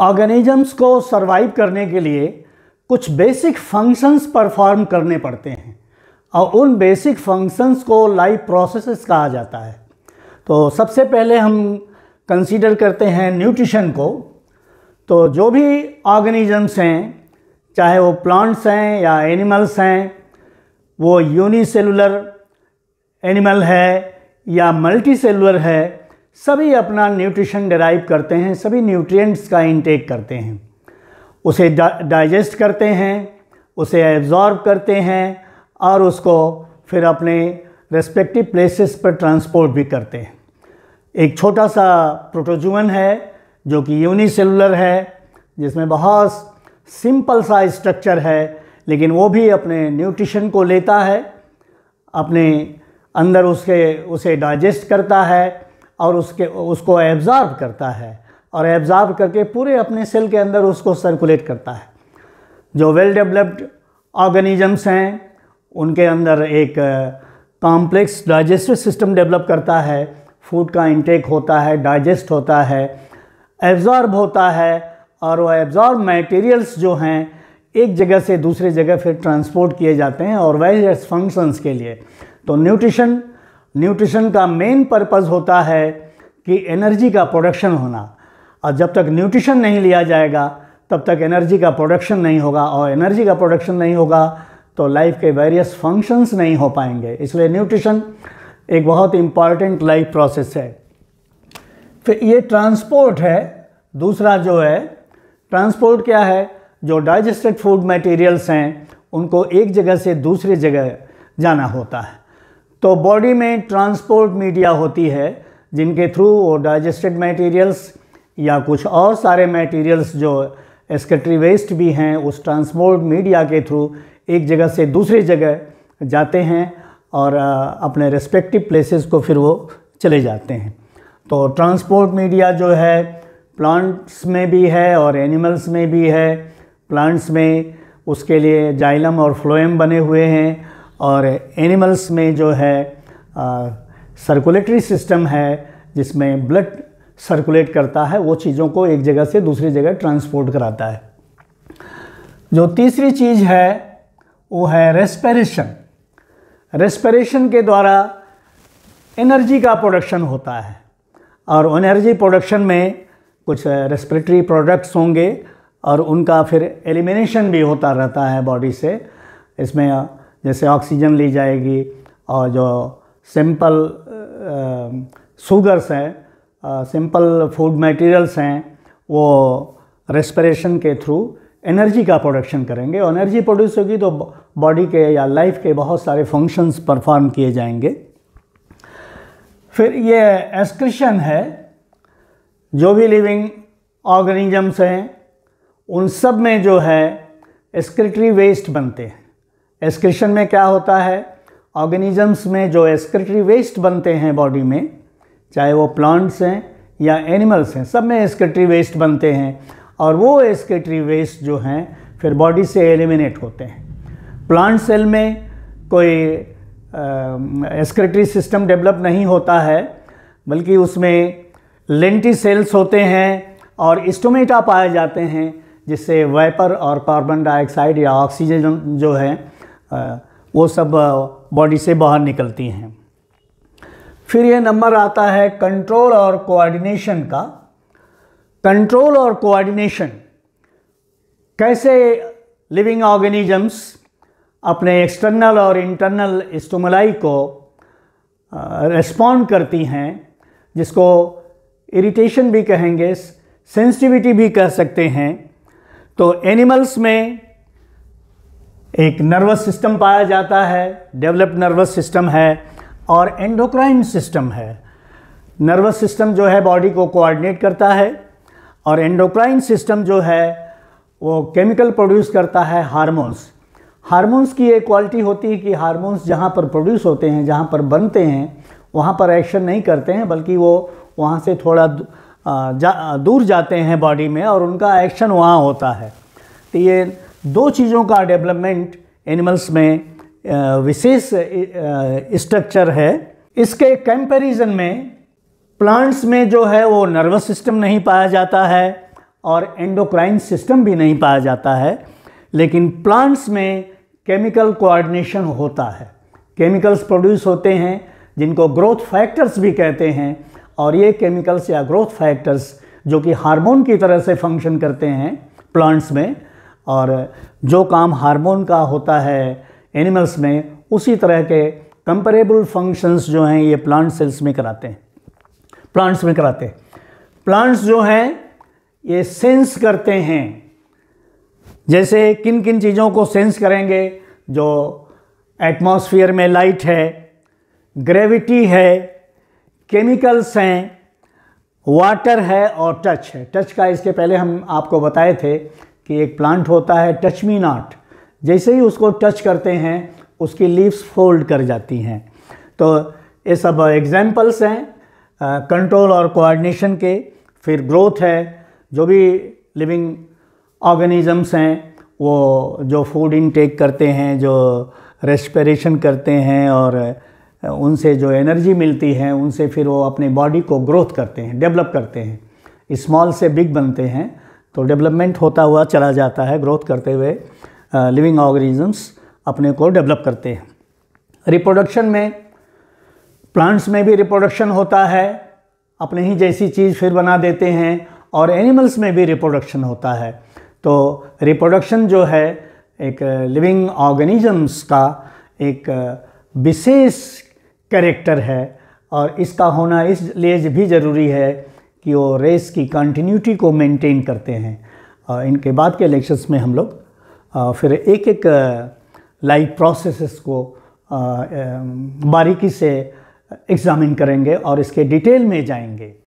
organisms को survive करने के लिए कुछ बेसिक फंक्शंस परफॉर्म करने पड़ते हैं और उन बेसिक फंक्शंस को लाइफ प्रोसेसेस कहा जाता है तो सबसे पहले हम कंसीडर करते हैं न्यूट्रिशन को तो जो भी ऑर्गेनिजम्स हैं चाहे वो प्लांट्स हैं या एनिमल्स हैं वो यूनिसेलुलर एनिमल है या मल्टीसेलुलर है सभी अपना न्यूट्रिशन डिराइव करते हैं सभी न्यूट्रिएंट्स का इंटेक करते हैं उसे डाइजेस्ट करते हैं उसे एब्ज़ॉर्ब करते हैं और उसको फिर अपने रेस्पेक्टिव प्लेसेस पर ट्रांसपोर्ट भी करते हैं एक छोटा सा प्रोटोजुअन है जो कि यूनिसेलुलर है जिसमें बहुत सिंपल सा स्ट्रक्चर है लेकिन वो भी अपने न्यूट्रिशन को लेता है अपने अंदर उसके उसे डाइजेस्ट करता है और उसके उसको एब्जॉर्ब करता है और एब्ज़ॉर्ब करके पूरे अपने सेल के अंदर उसको सर्कुलेट करता है जो वेल डेवलप्ड ऑर्गेनिजम्स हैं उनके अंदर एक कॉम्प्लेक्स डाइजेस्टिव सिस्टम डेवलप करता है फूड का इंटेक होता है डाइजेस्ट होता है एब्ज़ॉर्ब होता है और वह एब्ज़ॉर्ब मटेरियल्स जो हैं एक जगह से दूसरे जगह फिर ट्रांसपोर्ट किए जाते हैं और वेरियस फंक्शंस के लिए तो न्यूट्रिशन न्यूट्रिशन का मेन पर्पज़ होता है कि एनर्जी का प्रोडक्शन होना और जब तक न्यूट्रिशन नहीं लिया जाएगा तब तक एनर्जी का प्रोडक्शन नहीं होगा और एनर्जी का प्रोडक्शन नहीं होगा तो लाइफ के वेरियस फंक्शंस नहीं हो पाएंगे इसलिए न्यूट्रिशन एक बहुत इम्पॉर्टेंट लाइफ प्रोसेस है फिर ये ट्रांसपोर्ट है दूसरा जो है ट्रांसपोर्ट क्या है जो डाइजेस्टेड फूड मटेरियल्स हैं उनको एक जगह से दूसरी जगह जाना होता है तो बॉडी में ट्रांसपोर्ट मीडिया होती है जिनके थ्रू वो डाइजेस्टेड मटेरियल्स या कुछ और सारे मटेरियल्स जो एस्कट्री वेस्ट भी हैं उस ट्रांसपोर्ट मीडिया के थ्रू एक जगह से दूसरी जगह जाते हैं और अपने रेस्पेक्टिव प्लेसेस को फिर वो चले जाते हैं तो ट्रांसपोर्ट मीडिया जो है प्लांट्स में भी है और एनिमल्स में भी है प्लांट्स में उसके लिए जाइलम और फ्लोएम बने हुए हैं और एनिमल्स में जो है सर्कुलेटरी सिस्टम है जिसमें ब्लड सर्कुलेट करता है वो चीज़ों को एक जगह से दूसरी जगह ट्रांसपोर्ट कराता है जो तीसरी चीज़ है वो है रेस्पिरेशन रेस्पिरेशन के द्वारा एनर्जी का प्रोडक्शन होता है और एनर्जी प्रोडक्शन में कुछ रेस्पिरेटरी प्रोडक्ट्स होंगे और उनका फिर एलिमिनेशन भी होता रहता है बॉडी से इसमें जैसे ऑक्सीजन ली जाएगी और जो सिंपल शुगर्स हैं सिंपल फूड मटेरियल्स हैं वो रेस्पिरेशन के थ्रू एनर्जी का प्रोडक्शन करेंगे और एनर्जी प्रोड्यूस होगी तो बॉडी के या लाइफ के बहुत सारे फंक्शंस परफॉर्म किए जाएंगे फिर ये एस्क्रिशन है जो भी लिविंग ऑर्गेनिजम्स हैं उन सब में जो है एस्क्रिटरी वेस्ट बनते हैं एस्क्रिशन में क्या होता है ऑर्गेनिजम्स में जो एस्क्रिटरी वेस्ट बनते हैं बॉडी में चाहे वो प्लांट्स हैं या एनिमल्स हैं सब में एस्क्रिटरी वेस्ट बनते हैं और वो एस्क्रेटरी वेस्ट जो हैं फिर बॉडी से एलिमिनेट होते हैं प्लांट सेल में कोई एस्क्रेटरी सिस्टम डेवलप नहीं होता है बल्कि उसमें लेंटी सेल्स होते हैं और स्टोमेटा पाए जाते हैं जिससे वेपर और कार्बन डाइऑक्साइड या ऑक्सीजन जो है वो सब बॉडी से बाहर निकलती हैं फिर ये नंबर आता है कंट्रोल और कोऑर्डिनेशन का कंट्रोल और कोऑर्डिनेशन कैसे लिविंग ऑर्गेनिजम्स अपने एक्सटर्नल और इंटरनल स्टोमलाई को रेस्पॉन्ड करती हैं जिसको इरिटेशन भी कहेंगे सेंसिटिविटी भी कह सकते हैं तो एनिमल्स में एक नर्वस सिस्टम पाया जाता है डेवलप्ड नर्वस सिस्टम है और एंडोक्राइन सिस्टम है नर्वस सिस्टम जो है बॉडी को कोऑर्डिनेट करता है और एंडोक्राइन सिस्टम जो है वो केमिकल प्रोड्यूस करता है हार्मोन्स हार्मोन्स की एक क्वालिटी होती है कि हार्मोन्स जहाँ पर प्रोड्यूस होते हैं जहाँ पर बनते हैं वहाँ पर एक्शन नहीं करते हैं बल्कि वो वहाँ से थोड़ा जा, दूर जाते हैं बॉडी में और उनका एक्शन वहाँ होता है तो ये दो चीज़ों का डेवलपमेंट एनिमल्स में विशेष स्ट्रक्चर है इसके कंपैरिजन में प्लांट्स में जो है वो नर्वस सिस्टम नहीं पाया जाता है और एंडोक्राइन सिस्टम भी नहीं पाया जाता है लेकिन प्लांट्स में केमिकल कोऑर्डिनेशन होता है केमिकल्स प्रोड्यूस होते हैं जिनको ग्रोथ फैक्टर्स भी कहते हैं और ये केमिकल्स या ग्रोथ फैक्टर्स जो कि हार्मोन की तरह से फंक्शन करते हैं प्लांट्स में और जो काम हार्मोन का होता है एनिमल्स में उसी तरह के कंपेरेबल फंक्शंस जो हैं ये प्लांट सेल्स में कराते हैं प्लांट्स में कराते हैं प्लांट्स जो हैं ये सेंस करते हैं जैसे किन किन चीज़ों को सेंस करेंगे जो एटमॉस्फेयर में लाइट है ग्रेविटी है केमिकल्स हैं वाटर है और टच है टच का इसके पहले हम आपको बताए थे कि एक प्लांट होता है टच मी नाट जैसे ही उसको टच करते हैं उसकी लीव्स फोल्ड कर जाती हैं तो ये सब एग्जाम्पल्स हैं कंट्रोल और कोऑर्डिनेशन के फिर ग्रोथ है जो भी लिविंग ऑर्गेनिजम्स हैं वो जो फूड इनटेक करते हैं जो रेस्पिरेशन करते हैं और उनसे जो एनर्जी मिलती है उनसे फिर वो अपने बॉडी को ग्रोथ करते हैं डेवलप करते हैं स्मॉल से बिग बनते हैं तो डेवलपमेंट होता हुआ चला जाता है ग्रोथ करते हुए लिविंग ऑर्गेनिजम्स अपने को डेवलप करते हैं रिप्रोडक्शन में प्लांट्स में भी रिप्रोडक्शन होता है अपने ही जैसी चीज़ फिर बना देते हैं और एनिमल्स में भी रिप्रोडक्शन होता है तो रिप्रोडक्शन जो है एक लिविंग ऑर्गेनिजम्स का एक विशेष कैरेक्टर है और इसका होना इसलिए भी ज़रूरी है कि वो रेस की कंटिन्यूटी को मेंटेन करते हैं इनके बाद के लेक्चर्स में हम लोग फिर एक एक लाइव प्रोसेसेस को बारीकी से एग्ज़ामिन करेंगे और इसके डिटेल में जाएंगे